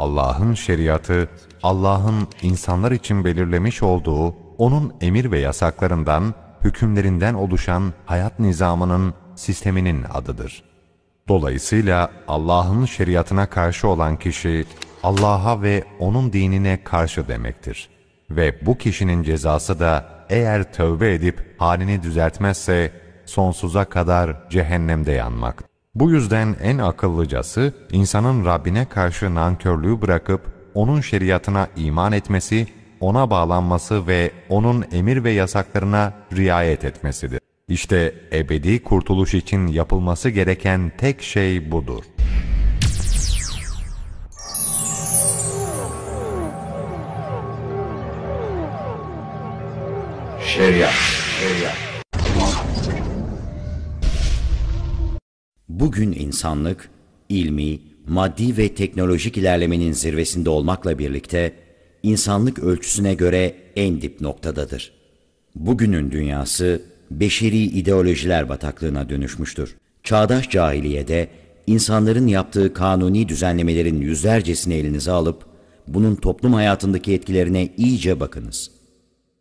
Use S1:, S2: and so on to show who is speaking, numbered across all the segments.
S1: Allah'ın şeriatı, Allah'ın insanlar için belirlemiş olduğu onun emir ve yasaklarından, hükümlerinden oluşan hayat nizamının, sisteminin adıdır. Dolayısıyla Allah'ın şeriatına karşı olan kişi, Allah'a ve onun dinine karşı demektir. Ve bu kişinin cezası da eğer tövbe edip halini düzeltmezse, sonsuza kadar cehennemde yanmaktır. Bu yüzden en akıllıcası insanın Rabbine karşı nankörlüğü bırakıp onun şeriatına iman etmesi, ona bağlanması ve onun emir ve yasaklarına riayet etmesidir. İşte ebedi kurtuluş için yapılması gereken tek şey budur. Şeriat, şeriat. bugün insanlık, ilmi, maddi ve teknolojik ilerlemenin zirvesinde olmakla birlikte, insanlık ölçüsüne göre en dip noktadadır. Bugünün dünyası, beşeri ideolojiler bataklığına dönüşmüştür. Çağdaş cahiliyede, insanların yaptığı kanuni düzenlemelerin yüzlercesini elinize alıp, bunun toplum hayatındaki etkilerine iyice bakınız.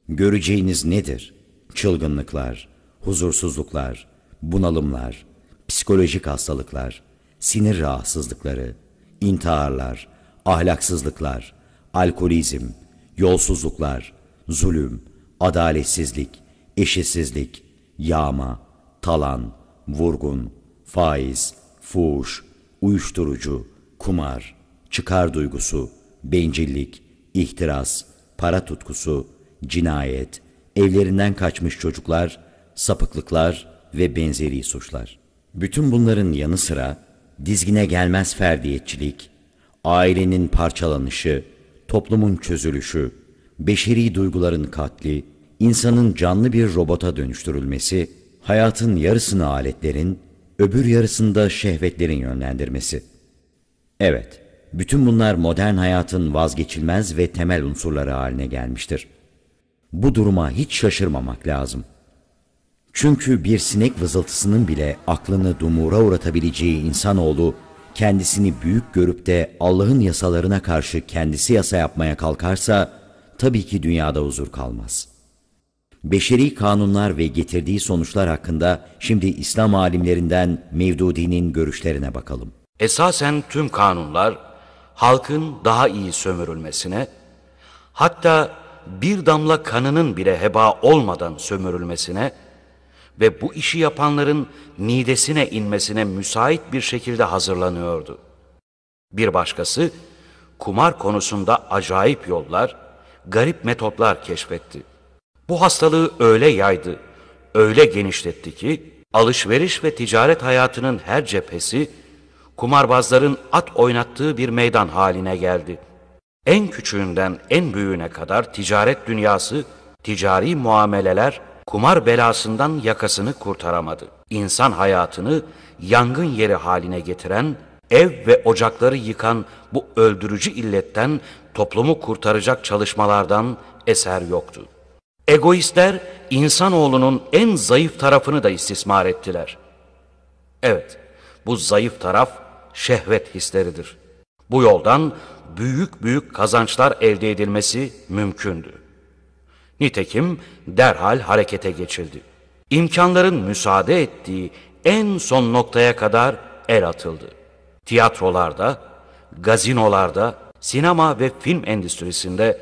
S1: Göreceğiniz nedir? Çılgınlıklar, huzursuzluklar, bunalımlar, psikolojik hastalıklar, sinir rahatsızlıkları, intiharlar, ahlaksızlıklar, alkolizm, yolsuzluklar, zulüm, adaletsizlik, eşitsizlik, yağma, talan, vurgun, faiz, fuhuş, uyuşturucu, kumar, çıkar duygusu, bencillik, ihtiras, para tutkusu, cinayet, evlerinden kaçmış çocuklar, sapıklıklar ve benzeri suçlar. Bütün bunların yanı sıra dizgine gelmez ferdiyetçilik, ailenin parçalanışı, toplumun çözülüşü, beşeri duyguların katli, insanın canlı bir robota dönüştürülmesi, hayatın yarısını aletlerin, öbür yarısında şehvetlerin yönlendirmesi. Evet, bütün bunlar modern hayatın vazgeçilmez ve temel unsurları haline gelmiştir. Bu duruma hiç şaşırmamak lazım.'' Çünkü bir sinek vızıltısının bile aklını dumura uğratabileceği insanoğlu kendisini büyük görüp de Allah'ın yasalarına karşı kendisi yasa yapmaya kalkarsa tabii ki dünyada huzur kalmaz. Beşeri kanunlar ve getirdiği sonuçlar hakkında şimdi İslam alimlerinden Mevdudi'nin görüşlerine bakalım.
S2: Esasen tüm kanunlar halkın daha iyi sömürülmesine hatta bir damla kanının bile heba olmadan sömürülmesine ve bu işi yapanların midesine inmesine müsait bir şekilde hazırlanıyordu. Bir başkası kumar konusunda acayip yollar, garip metotlar keşfetti. Bu hastalığı öyle yaydı, öyle genişletti ki alışveriş ve ticaret hayatının her cephesi kumarbazların at oynattığı bir meydan haline geldi. En küçüğünden en büyüğüne kadar ticaret dünyası, ticari muameleler kumar belasından yakasını kurtaramadı. İnsan hayatını yangın yeri haline getiren, ev ve ocakları yıkan bu öldürücü illetten toplumu kurtaracak çalışmalardan eser yoktu. Egoistler insanoğlunun en zayıf tarafını da istismar ettiler. Evet, bu zayıf taraf şehvet hisleridir. Bu yoldan büyük büyük kazançlar elde edilmesi mümkündü. Nitekim derhal harekete geçildi. İmkanların müsaade ettiği en son noktaya kadar el atıldı. Tiyatrolarda, gazinolarda, sinema ve film endüstrisinde,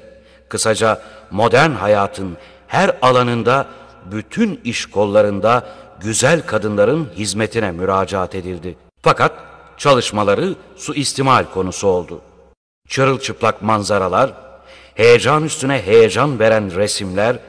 S2: kısaca modern hayatın her alanında, bütün iş kollarında güzel kadınların hizmetine müracaat edildi. Fakat çalışmaları suistimal konusu oldu. Çırılçıplak manzaralar, heyecan üstüne heyecan veren resimler,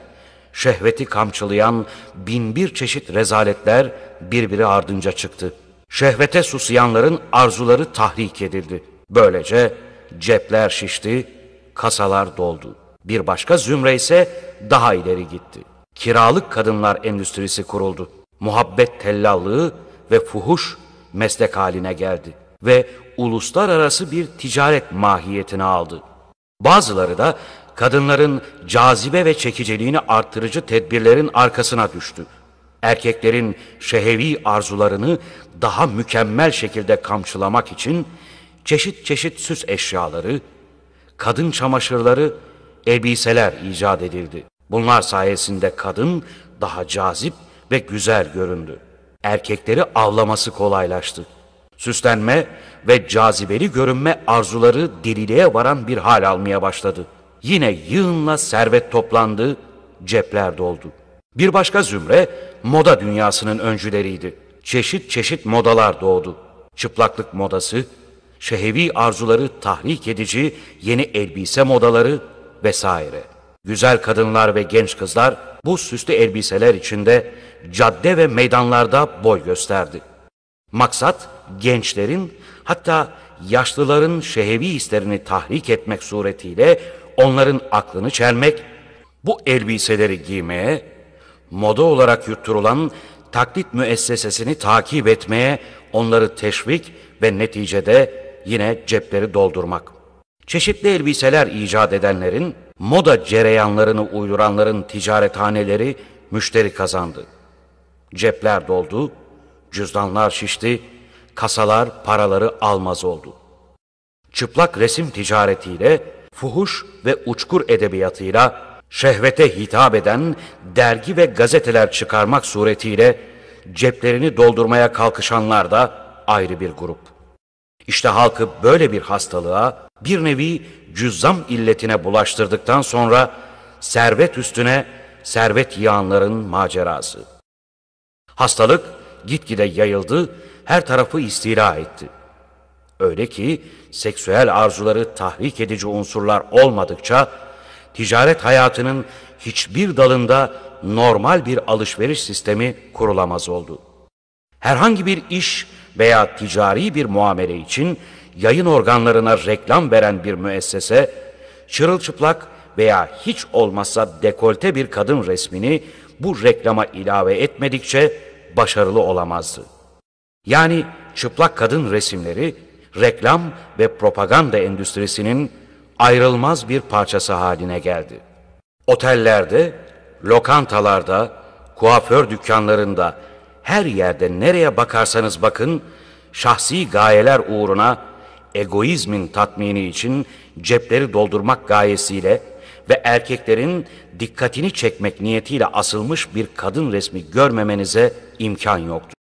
S2: şehveti kamçılayan binbir çeşit rezaletler birbiri ardınca çıktı. Şehvete susayanların arzuları tahrik edildi. Böylece cepler şişti, kasalar doldu. Bir başka zümre ise daha ileri gitti. Kiralık kadınlar endüstrisi kuruldu. Muhabbet tellallığı ve fuhuş meslek haline geldi ve uluslararası bir ticaret mahiyetini aldı. Bazıları da kadınların cazibe ve çekiciliğini artırıcı tedbirlerin arkasına düştü. Erkeklerin şehevi arzularını daha mükemmel şekilde kamçılamak için çeşit çeşit süs eşyaları, kadın çamaşırları, elbiseler icat edildi. Bunlar sayesinde kadın daha cazip ve güzel göründü. Erkekleri avlaması kolaylaştı. Süslenme ve cazibeli görünme arzuları deliliğe varan bir hal almaya başladı. Yine yığınla servet toplandı, cepler doldu. Bir başka zümre moda dünyasının öncüleriydi. Çeşit çeşit modalar doğdu. Çıplaklık modası, şehevi arzuları tahrik edici yeni elbise modaları vesaire. Güzel kadınlar ve genç kızlar bu süslü elbiseler içinde cadde ve meydanlarda boy gösterdi. Maksat gençlerin hatta yaşlıların şehevi hislerini tahrik etmek suretiyle onların aklını çelmek, bu elbiseleri giymeye, moda olarak yutturulan taklit müessesesini takip etmeye onları teşvik ve neticede yine cepleri doldurmak. Çeşitli elbiseler icat edenlerin, moda cereyanlarını uyduranların ticarethaneleri müşteri kazandı. Cepler doldu, Cüzdanlar şişti, kasalar paraları almaz oldu. Çıplak resim ticaretiyle, fuhuş ve uçkur edebiyatıyla şehvete hitap eden dergi ve gazeteler çıkarmak suretiyle ceplerini doldurmaya kalkışanlar da ayrı bir grup. İşte halkı böyle bir hastalığa, bir nevi cüzzam illetine bulaştırdıktan sonra servet üstüne servet yığanların macerası. Hastalık gitgide yayıldı, her tarafı istila etti. Öyle ki seksüel arzuları tahrik edici unsurlar olmadıkça ticaret hayatının hiçbir dalında normal bir alışveriş sistemi kurulamaz oldu. Herhangi bir iş veya ticari bir muamele için yayın organlarına reklam veren bir müessese, çırılçıplak veya hiç olmazsa dekolte bir kadın resmini bu reklama ilave etmedikçe başarılı olamazdı. Yani çıplak kadın resimleri reklam ve propaganda endüstrisinin ayrılmaz bir parçası haline geldi. Otellerde, lokantalarda, kuaför dükkanlarında, her yerde nereye bakarsanız bakın, şahsi gayeler uğruna egoizmin tatmini için cepleri doldurmak gayesiyle ve erkeklerin dikkatini çekmek niyetiyle asılmış bir kadın resmi görmemenize imkan yoktur.